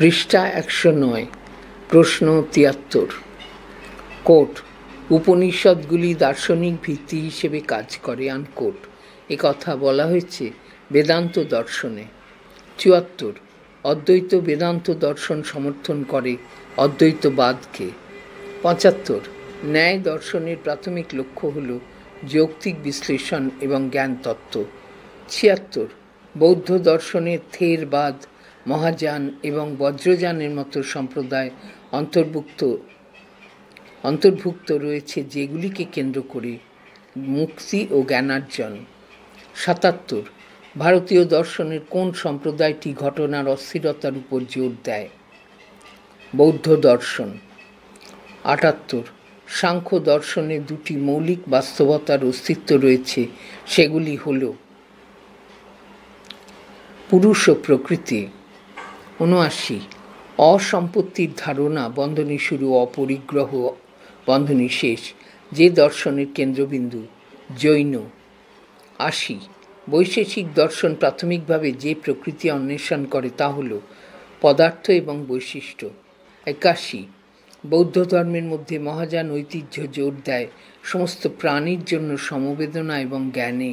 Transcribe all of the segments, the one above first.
পৃষ্ঠা একশো নয় প্রশ্ন তিয়াত্তর কোট উপনিষদগুলি দার্শনিক ভিত্তি হিসেবে কাজ করে কোট এ কথা বলা হয়েছে বেদান্ত দর্শনে চুয়াত্তর অদ্বৈত বেদান্ত দর্শন সমর্থন করে অদ্বৈতবাদকে পঁচাত্তর ন্যায় দর্শনের প্রাথমিক লক্ষ্য হল যৌক্তিক বিশ্লেষণ এবং জ্ঞানতত্ত্ব ছিয়াত্তর বৌদ্ধ দর্শনে থেরবাদ মহাযান এবং বজ্রযানের মতো সম্প্রদায় অন্তর্ভুক্ত অন্তর্ভুক্ত রয়েছে যেগুলিকে কেন্দ্র করে মুক্তি ও জ্ঞানার্জন সাতাত্তর ভারতীয় দর্শনের কোন সম্প্রদায়টি ঘটনার অস্থিরতার উপর জোর দেয় বৌদ্ধ দর্শন আটাত্তর সাংখ্য দর্শনে দুটি মৌলিক বাস্তবতার অস্তিত্ব রয়েছে সেগুলি হল পুরুষ ও প্রকৃতি উনআশি অসম্পত্তির ধারণা বন্ধনী শুরু অপরিগ্রহ বন্ধনী শেষ যে দর্শনের কেন্দ্রবিন্দু জৈন আশি বৈশেষিক দর্শন প্রাথমিকভাবে যে প্রকৃতি অন্বেষণ করে তা হল পদার্থ এবং বৈশিষ্ট্য একাশি বৌদ্ধ ধর্মের মধ্যে মহাযান ঐতিহ্য জোর দেয় সমস্ত প্রাণীর জন্য সমবেদনা এবং জ্ঞানে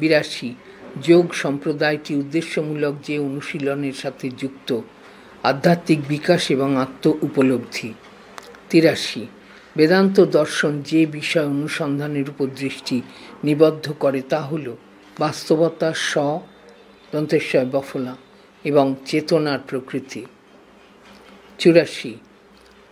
বিরাশি যোগ সম্প্রদায়টি উদ্দেশ্যমূলক যে অনুশীলনের সাথে যুক্ত আধ্যাত্মিক বিকাশ এবং আত্ম উপলব্ধি তিরাশি বেদান্ত দর্শন যে বিষয় অনুসন্ধানের উপর দৃষ্টি নিবদ্ধ করে তা হল বাস্তবতা স্ব দন্তেশ্বয় বফলা এবং চেতনার প্রকৃতি চুরাশি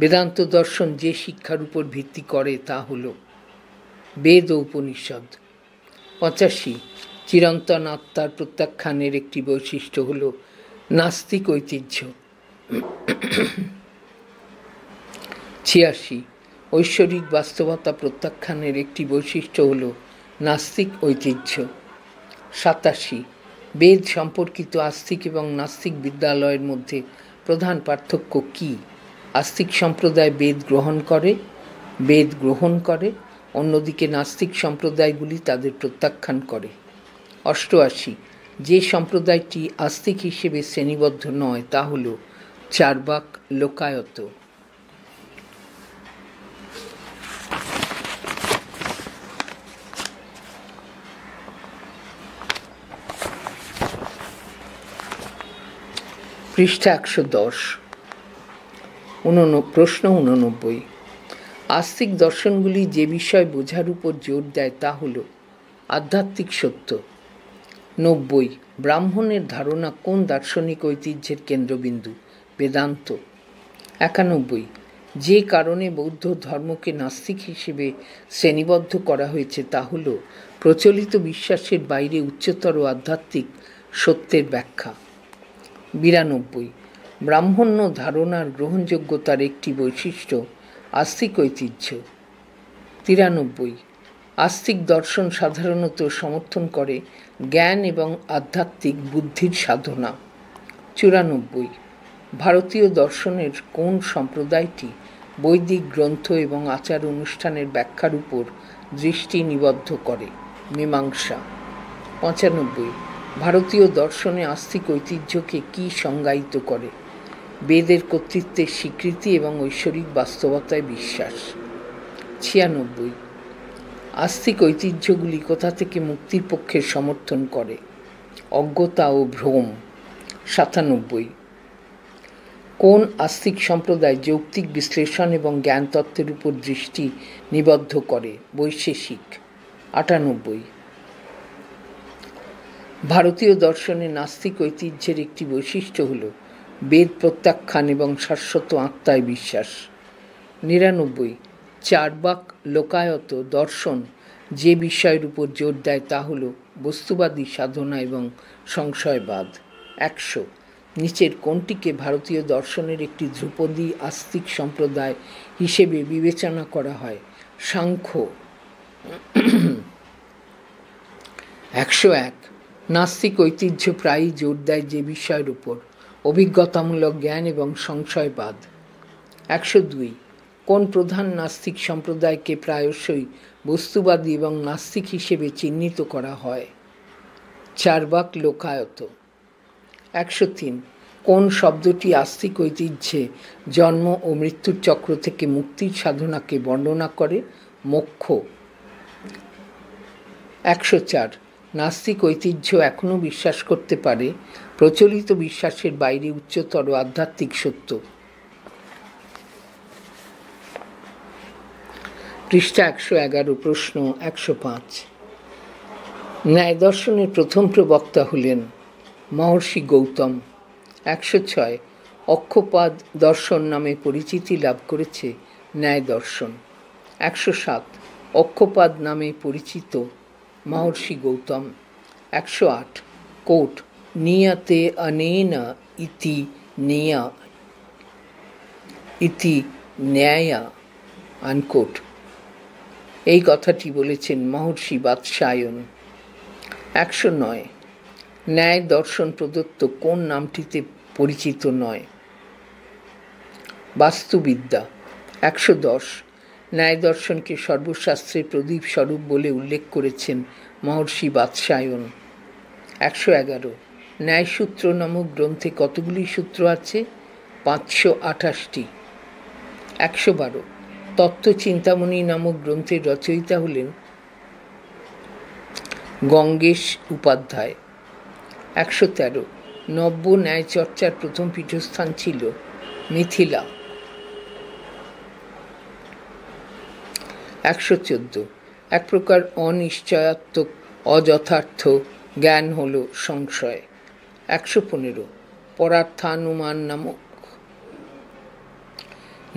বেদান্ত দর্শন যে শিক্ষার উপর ভিত্তি করে তা হল বেদ ও উপনিষদ পঁচাশি চিরন্তন আত্মার প্রত্যাখ্যানের একটি বৈশিষ্ট্য হল নাস্তিক ঐতিহ্য ছিয়াশি ঐশ্বরিক বাস্তবতা প্রত্যাখ্যানের একটি বৈশিষ্ট্য হল নাস্তিক ঐতিহ্য সাতাশি বেদ সম্পর্কিত আস্তিক এবং নাস্তিক বিদ্যালয়ের মধ্যে প্রধান পার্থক্য কি আস্তিক সম্প্রদায় বেদ গ্রহণ করে বেদ গ্রহণ করে অন্যদিকে নাস্তিক সম্প্রদায়গুলি তাদের প্রত্যাখ্যান করে অষ্টআশি যে সম্প্রদায়টি আস্তিক হিসেবে শ্রেণীবদ্ধ নয় তা হল চারবাক লোকায়ত পৃষ্ঠা একশো দশ প্রশ্ন উননব্বই আস্তিক দর্শনগুলি যে বিষয় বোঝার উপর জোর দেয় তা হল আধ্যাত্মিক সত্য নব্বই ব্রাহ্মণের ধারণা কোন দার্শনিক ঐতিহ্যের কেন্দ্রবিন্দু বেদান্ত একানব্বই যে কারণে বৌদ্ধ ধর্মকে নাস্তিক হিসেবে শ্রেণীবদ্ধ করা হয়েছে তা হল প্রচলিত বিশ্বাসের বাইরে উচ্চতর আধ্যাত্মিক সত্যের ব্যাখ্যা বিরানব্বই ব্রাহ্মণ্য ধারণার গ্রহণযোগ্যতার একটি বৈশিষ্ট্য আস্তিক ঐতিহ্য তিরানব্বই আস্তিক দর্শন সাধারণত সমর্থন করে জ্ঞান এবং আধ্যাত্মিক বুদ্ধির সাধনা চুরানব্বই ভারতীয় দর্শনের কোন সম্প্রদায়টি বৈদিক গ্রন্থ এবং আচার অনুষ্ঠানের ব্যাখ্যার উপর দৃষ্টি নিবদ্ধ করে মীমাংসা পঁচানব্বই ভারতীয় দর্শনে আস্তিক ঐতিহ্যকে কি সংজ্ঞায়িত করে বেদের কর্তৃত্বের স্বীকৃতি এবং ঐশ্বরিক বাস্তবতায় বিশ্বাস ছিয়ানব্বই আস্তিক ঐতিহ্যগুলি কোথা থেকে মুক্তির পক্ষে সমর্থন করে অজ্ঞতা ও ভ্রম সাতানব্বই কোন আস্তিক সম্প্রদায় যৌক্তিক বিশ্লেষণ এবং জ্ঞানতত্ত্বের উপর দৃষ্টি নিবদ্ধ করে বৈশেষিক আটানব্বই ভারতীয় দর্শনে নাস্তিক ঐতিহ্যের একটি বৈশিষ্ট্য হল বেদ প্রত্যাখ্যান এবং শাশ্বত আত্মায় বিশ্বাস নিরানব্বই চারবাক লোকায়ত দর্শন যে বিষয়ের উপর জোর দেয় তা হল বস্তুবাদী সাধনা এবং সংশয়বাদ একশো নিচের কোনটিকে ভারতীয় দর্শনের একটি ধ্রুপদী আস্তিক সম্প্রদায় হিসেবে বিবেচনা করা হয় সাংখ্য একশো এক নাস্তিক ঐতিহ্য প্রায়ই জোর দেয় যে বিষয়ের উপর অভিজ্ঞতামূলক জ্ঞান এবং সংশয়বাদ একশো দুই কোন প্রধান নাস্তিক সম্প্রদায়কে প্রায়শই বস্তুবাদী এবং নাস্তিক হিসেবে চিহ্নিত করা হয় চারবাক লোকায়ত একশো তিন কোন শব্দটি আস্তিক ঐতিহ্যে জন্ম ও মৃত্যুর চক্র থেকে মুক্তির সাধনাকে বর্ণনা করে মোক্ষ একশো চার নাস্তিক ঐতিহ্য এখনও বিশ্বাস করতে পারে প্রচলিত বিশ্বাসের বাইরে উচ্চতর আধ্যাত্মিক সত্য পৃষ্ঠা একশো এগারো প্রশ্ন একশো পাঁচ ন্যায় দর্শনের প্রথম প্রবক্তা হলেন মহর্ষি গৌতম একশো ছয় অক্ষপাদ দর্শন নামে পরিচিতি লাভ করেছে ন্যায় দর্শন একশো সাত অক্ষপাদ নামে পরিচিত মহর্ষি গৌতম একশো আট কোট নিয়াতে অনেনা ইতি নেয়া ইতি ন্যায়া আনকোট এই কথাটি বলেছেন মহর্ষি বাদশায়ন একশো নয় ন্যায় দর্শন প্রদত্ত কোন নামটিতে পরিচিত নয় বাস্তুবিদ্যা একশো দশ ন্যায় দর্শনকে সর্বশাস্ত্রে প্রদীপ স্বরূপ বলে উল্লেখ করেছেন মহর্ষি বাদশায়ন একশো এগারো ন্যায়সূত্র নামক গ্রন্থে কতগুলি সূত্র আছে পাঁচশো আঠাশটি একশো বারো তত্ত্ব চিন্তামণি নামক গ্রন্থের রচয়িতা হলেন গঙ্গেশ উপাধ্যায় একশো তেরো নব্য ন্যায়চর্চার প্রথম পীঠস্থান ছিল মিথিলা একশো চোদ্দ এক প্রকার অনিশ্চয়াত্মক অযথার্থ জ্ঞান হল সংশয় একশো পনেরো পরার্থানুমান নামক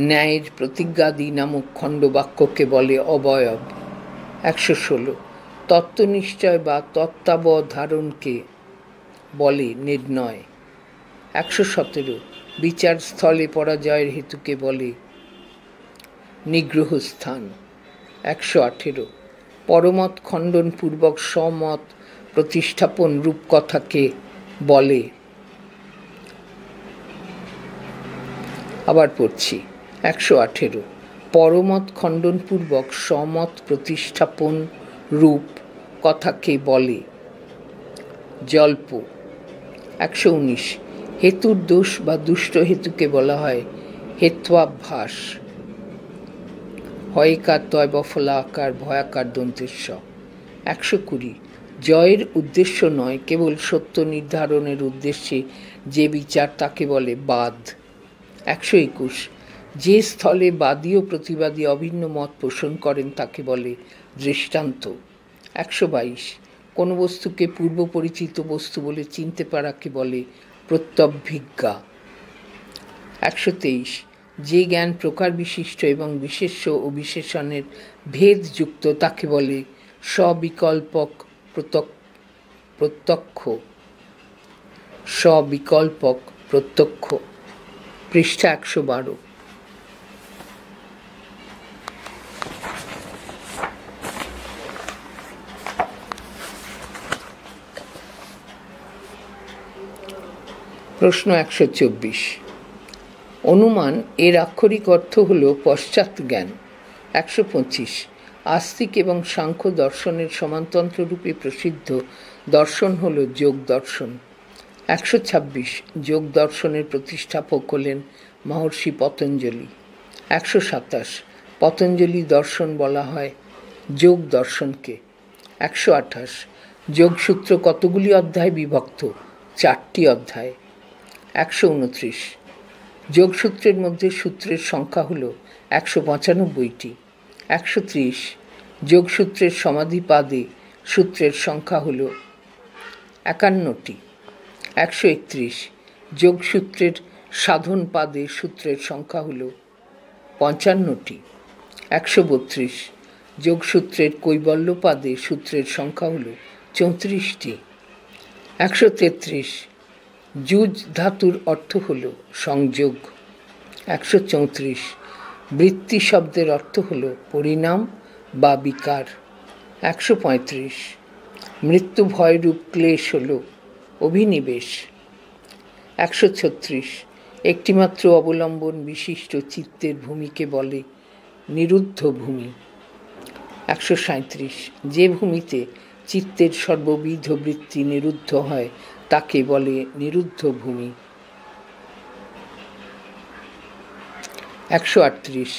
ন্যায়ের প্রতিজ্ঞাদি নামক খণ্ডবাক্যকে বলে অবয়ব একশো ষোলো তত্ত্বনিশ্চয় বা তত্ত্বাবধারণকে বলে নির্ণয় একশো সতেরো বিচারস্থলে পরাজয়ের হেতুকে বলে নিগ্রহ স্থান একশো আঠেরো পরমত খণ্ডনপূর্বক সমত প্রতিষ্ঠাপন রূপকথাকে বলে আবার পড়ছি একশো আঠেরো পরমত খণ্ডনপূর্বক সমত প্রতিষ্ঠাপন রূপ কথাকে বলে জল্প একশো উনিশ হেতুর দোষ বা দুষ্ট হেতুকে বলা হয় হেত্বাভ্যাস হয়কার তয় বফলা আকার ভয়াকার দন্তেশ্ব একশো কুড়ি জয়ের উদ্দেশ্য নয় কেবল সত্য নির্ধারণের উদ্দেশ্যে যে বিচার তাকে বলে বাদ একশো একুশ যে স্থলে বাদী ও প্রতিবাদী অভিন্ন মত পোষণ করেন তাকে বলে দৃষ্টান্ত একশো বাইশ কোনো বস্তুকে পূর্ব পরিচিত বস্তু বলে চিনতে পারাকে বলে প্রত্যভিজ্ঞা একশো তেইশ যে জ্ঞান প্রকার বিশিষ্ট এবং বিশেষ্য ও বিশেষণের ভেদযুক্ত তাকে বলে সবিকল্পক প্রত্যক্ষ সবিকল্পক প্রত্যক্ষ পৃষ্ঠা একশো বারো প্রশ্ন একশো চব্বিশ অনুমান এর আক্ষরিক অর্থ হল পশ্চাৎজ্ঞান একশো পঁচিশ আস্তিক এবং সাংখ্য দর্শনের সমান্তন্ত্ররূপে প্রসিদ্ধ দর্শন হল যোগ দর্শন একশো ছাব্বিশ যোগ দর্শনের প্রতিষ্ঠাপক হলেন মহর্ষি পতঞ্জলি একশো সাতাশ পতঞ্জলি দর্শন বলা হয় যোগ দর্শনকে একশো আঠাশ যোগসূত্র কতগুলি অধ্যায় বিভক্ত চারটি অধ্যায় একশো উনত্রিশ যোগসূত্রের মধ্যে সূত্রের সংখ্যা হল একশো পঁচানব্বইটি একশো ত্রিশ যোগসূত্রের সমাধিপাদে সূত্রের সংখ্যা হল একান্নটি একশো একত্রিশ যোগসূত্রের সাধন পাদে সূত্রের সংখ্যা হল পঞ্চান্নটি একশো বত্রিশ যোগসূত্রের কৈবল্যপাদে সূত্রের সংখ্যা হল চৌত্রিশটি একশো তেত্রিশ যুজ ধাতুর অর্থ হল সংযোগ একশো চৌত্রিশ বৃত্তি শব্দের অর্থ হল পরিণাম বা বিকার একশো পঁয়ত্রিশ মৃত্যু ভয়রূপ ক্লেশ হল অভিনিবেশ একশো ছত্রিশ একটিমাত্র অবলম্বন বিশিষ্ট চিত্তের ভূমিকে বলে নিরুদ্ধ ভূমি একশো সাঁত্রিশ যে ভূমিতে চিত্তের সর্ববিধ বৃত্তি নিরুদ্ধ হয় তাকে বলে নিরুদ্ধ ভূমি একশো আটত্রিশ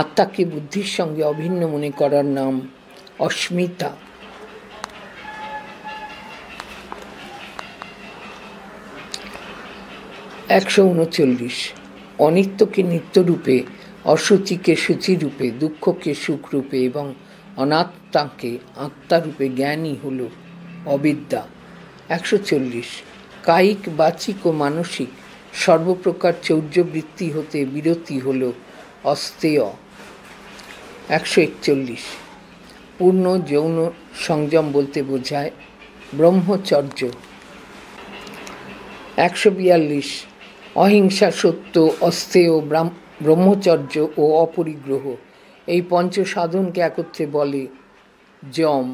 আত্মাকে বুদ্ধির সঙ্গে অভিন্ন মনে করার নাম অস্মিতা একশো উনচল্লিশ অনিত্যকে নিত্যরূপে অসুচিকে সুচিরূপে দুঃখকে সুখরূপে এবং অনাত্মাকে আত্মারূপে জ্ঞানই হল অবিদ্যা একশো চল্লিশ কায়িক বাচিক ও মানসিক সর্বপ্রকার চৌর্যবৃত্তি হতে বিরতি হল অস্তেয় একশো একচল্লিশ পূর্ণ যৌন সংযম বলতে বোঝায় ব্রহ্মচর্য একশো বিয়াল্লিশ অহিংসা সত্য অস্তেয় ব্রহ্মচর্য ও অপরিগ্রহ এই পঞ্চ সাধনকে একত্রে বলে যম